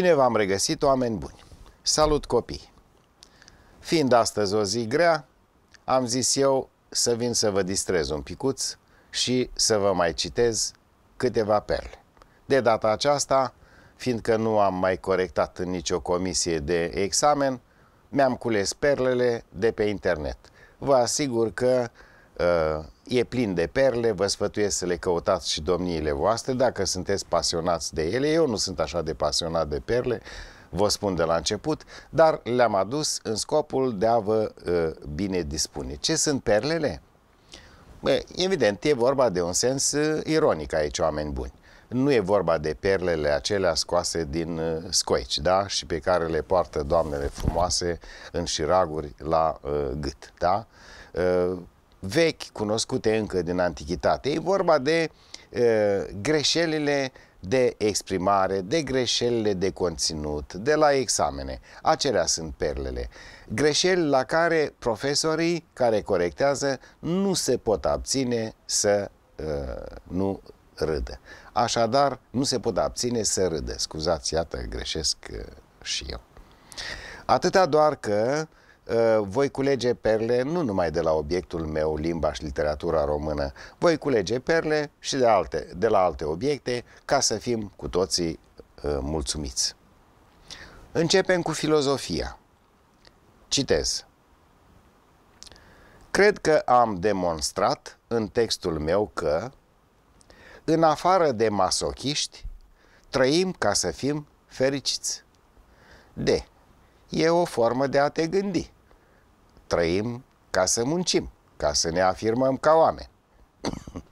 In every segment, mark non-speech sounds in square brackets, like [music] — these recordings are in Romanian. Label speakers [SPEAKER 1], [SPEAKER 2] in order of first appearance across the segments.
[SPEAKER 1] Bine v-am regăsit, oameni buni! Salut copii! Fiind astăzi o zi grea, am zis eu să vin să vă distrez un picuț și să vă mai citez câteva perle. De data aceasta, fiindcă nu am mai corectat în nicio comisie de examen, mi-am cules perlele de pe internet. Vă asigur că Uh, e plin de perle, vă sfătuiesc să le căutați și domniile voastre, dacă sunteți pasionați de ele. Eu nu sunt așa de pasionat de perle, vă spun de la început, dar le-am adus în scopul de a vă uh, bine dispune. Ce sunt perlele? Bă, evident, e vorba de un sens uh, ironic aici, oameni buni. Nu e vorba de perlele acelea scoase din uh, scoici, da? Și pe care le poartă doamnele frumoase în șiraguri la uh, gât, da? Uh, vechi, cunoscute încă din antichitate. E vorba de e, greșelile de exprimare, de greșelile de conținut, de la examene. Acelea sunt perlele. Greșeli la care profesorii care corectează nu se pot abține să e, nu râdă. Așadar, nu se pot abține să râdă. Scuzați, iată, greșesc și eu. Atâta doar că Eh, voi culege perle nu numai de la obiectul meu, limba și literatura română, voi culege perle și de, alte, de la alte obiecte ca să fim cu toții eh, mulțumiți. Începem cu filozofia. Citez. Cred că am demonstrat în textul meu că, în afară de masochiști, trăim ca să fim fericiți. De? E o formă de a te gândi trăim ca să muncim, ca să ne afirmăm ca oameni. [coughs]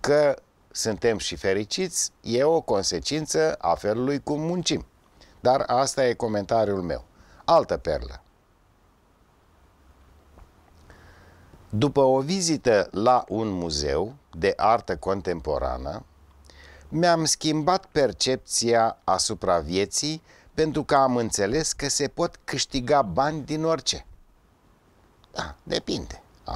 [SPEAKER 1] Că suntem și fericiți e o consecință a felului cum muncim. Dar asta e comentariul meu. Altă perlă. După o vizită la un muzeu de artă contemporană, mi-am schimbat percepția asupra vieții pentru că am înțeles că se pot câștiga bani din orice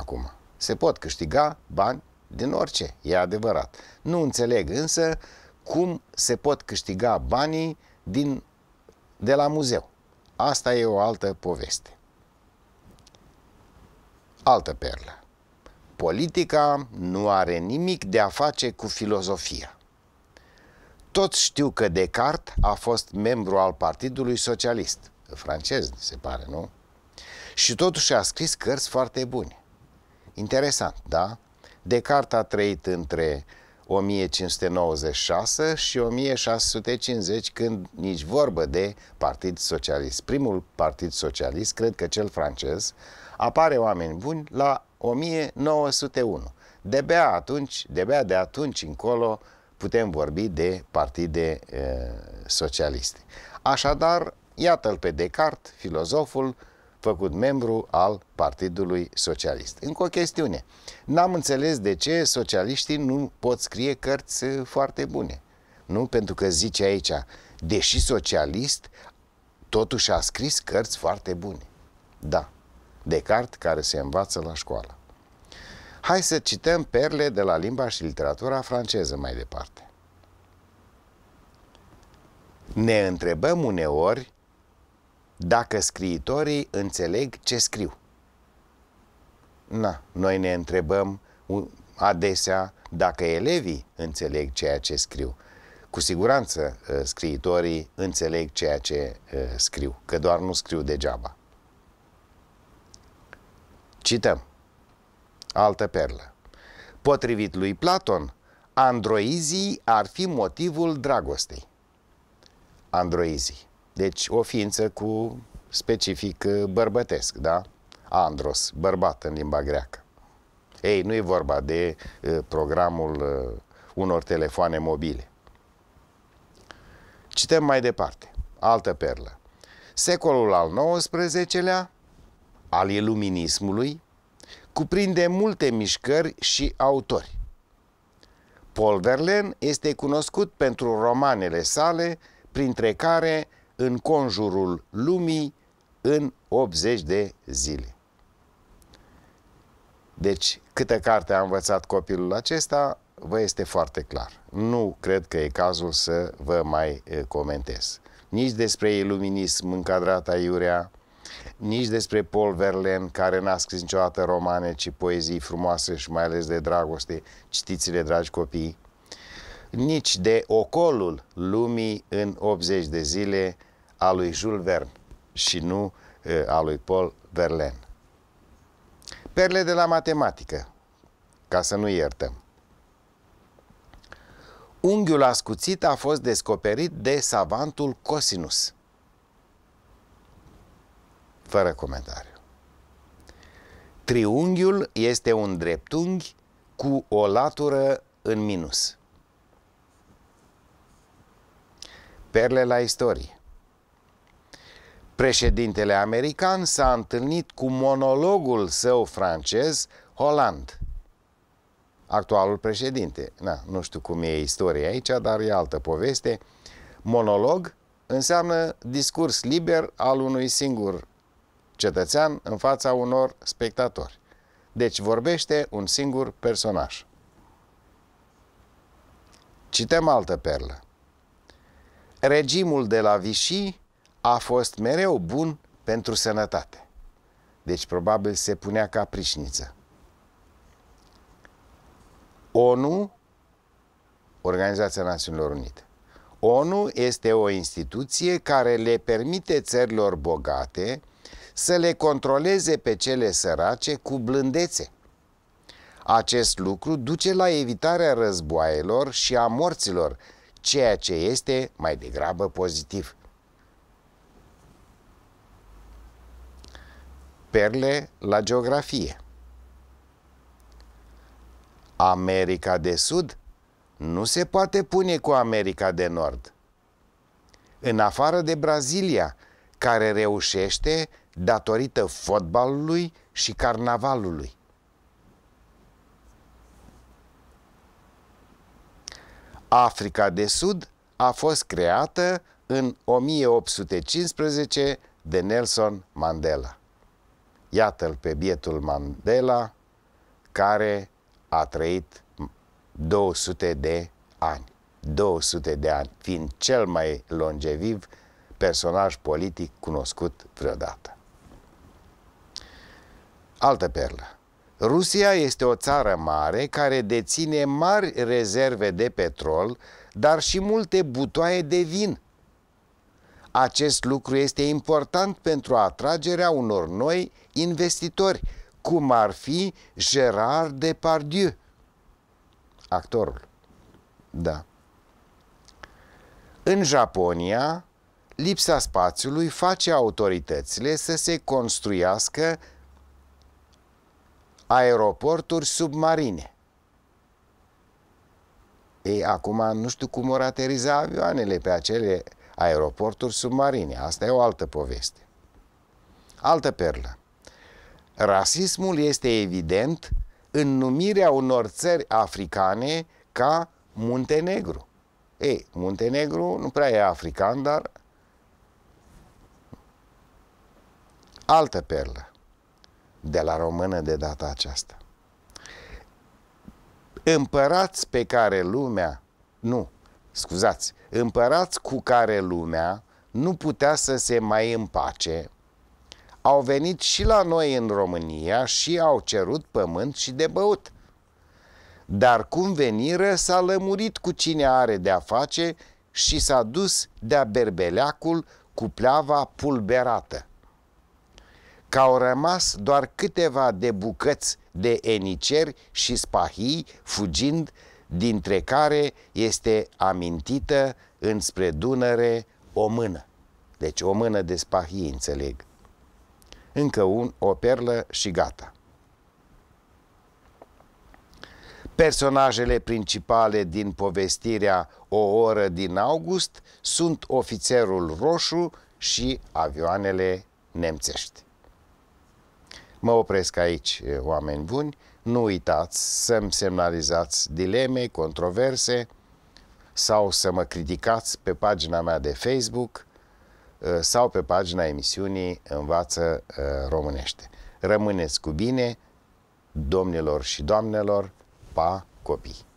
[SPEAKER 1] acum. Se pot câștiga bani din orice, e adevărat. Nu înțeleg însă cum se pot câștiga banii din, de la muzeu. Asta e o altă poveste. Altă perlă. Politica nu are nimic de a face cu filozofia. Toți știu că Descartes a fost membru al Partidului Socialist, francez, se pare, nu? Și totuși a scris cărți foarte bune. Interesant, da? Descartes a trăit între 1596 și 1650, când nici vorbă de Partid Socialist. Primul Partid Socialist, cred că cel francez, apare oameni buni la 1901. De-abia atunci, de-abia de atunci încolo putem vorbi de partide e, socialiste. Așadar, iată-l pe Descartes, filozoful, făcut membru al Partidului Socialist. Încă o chestiune. N-am înțeles de ce socialiștii nu pot scrie cărți uh, foarte bune. Nu? Pentru că zice aici, deși socialist, totuși a scris cărți foarte bune. Da. Descartes care se învață la școală. Hai să cităm perle de la limba și literatura franceză mai departe. Ne întrebăm uneori dacă scriitorii înțeleg ce scriu. Na, noi ne întrebăm adesea dacă elevii înțeleg ceea ce scriu. Cu siguranță ă, scriitorii înțeleg ceea ce ă, scriu, că doar nu scriu degeaba. Cităm. Altă perlă. Potrivit lui Platon, androizii ar fi motivul dragostei. Androizii. Deci o ființă cu specific uh, bărbătesc, da? Andros, bărbat în limba greacă. Ei, nu e vorba de uh, programul uh, unor telefoane mobile. Cităm mai departe, altă perlă. Secolul al XIX-lea, al iluminismului, cuprinde multe mișcări și autori. Paul Verlaine este cunoscut pentru romanele sale, printre care în conjurul lumii în 80 de zile. Deci, câtă carte a învățat copilul acesta, vă este foarte clar. Nu cred că e cazul să vă mai comentez. Nici despre iluminism încadrat aiurea, nici despre Paul Verlaine, care n-a scris niciodată romane, ci poezii frumoase și mai ales de dragoste. Citiți-le, dragi copii! nici de ocolul lumii în 80 de zile a lui Jules Verne și nu a lui Paul Verlaine. Perle de la matematică, ca să nu iertăm. Unghiul ascuțit a fost descoperit de savantul Cosinus. Fără comentariu. Triunghiul este un dreptunghi cu o latură în minus. perle la istorie. Președintele american s-a întâlnit cu monologul său francez, Holland, actualul președinte. Na, nu știu cum e istoria aici, dar e altă poveste. Monolog înseamnă discurs liber al unui singur cetățean în fața unor spectatori. Deci vorbește un singur personaj. Cităm altă perlă regimul de la Vichy a fost mereu bun pentru sănătate. Deci probabil se punea ca prișniță. ONU, Organizația Națiunilor Unite. ONU este o instituție care le permite țărilor bogate să le controleze pe cele sărace cu blândețe. Acest lucru duce la evitarea războaielor și a morților ceea ce este mai degrabă pozitiv. Perle la geografie America de Sud nu se poate pune cu America de Nord. În afară de Brazilia, care reușește datorită fotbalului și carnavalului. Africa de Sud a fost creată în 1815 de Nelson Mandela. Iată-l pe bietul Mandela care a trăit 200 de ani. 200 de ani, fiind cel mai longeviv personaj politic cunoscut vreodată. Altă perlă. Rusia este o țară mare care deține mari rezerve de petrol, dar și multe butoaie de vin. Acest lucru este important pentru atragerea unor noi investitori, cum ar fi Gerard Depardieu, actorul. Da. În Japonia, lipsa spațiului face autoritățile să se construiască aeroporturi submarine. Ei, acum nu știu cum vor ateriza avioanele pe acele aeroporturi submarine. Asta e o altă poveste. Altă perlă. Rasismul este evident în numirea unor țări africane ca Muntenegru. Ei, Muntenegru nu prea e african, dar... Altă perlă de la română de data aceasta. Împărați pe care lumea, nu, scuzați, împărați cu care lumea nu putea să se mai împace, au venit și la noi în România și au cerut pământ și de băut. Dar cum veniră s-a lămurit cu cine are de-a face și s-a dus de-a berbeleacul cu pleava pulberată că au rămas doar câteva de bucăți de eniceri și spahii fugind, dintre care este amintită înspre Dunăre o mână. Deci o mână de spahii, înțeleg. Încă un, o perlă și gata. Personajele principale din povestirea O oră din august sunt ofițerul roșu și avioanele nemțești. Mă opresc aici, oameni buni. Nu uitați să-mi semnalizați dileme, controverse sau să mă criticați pe pagina mea de Facebook uh, sau pe pagina emisiunii Învață uh, Românește. Rămâneți cu bine, domnilor și doamnelor, pa, copii!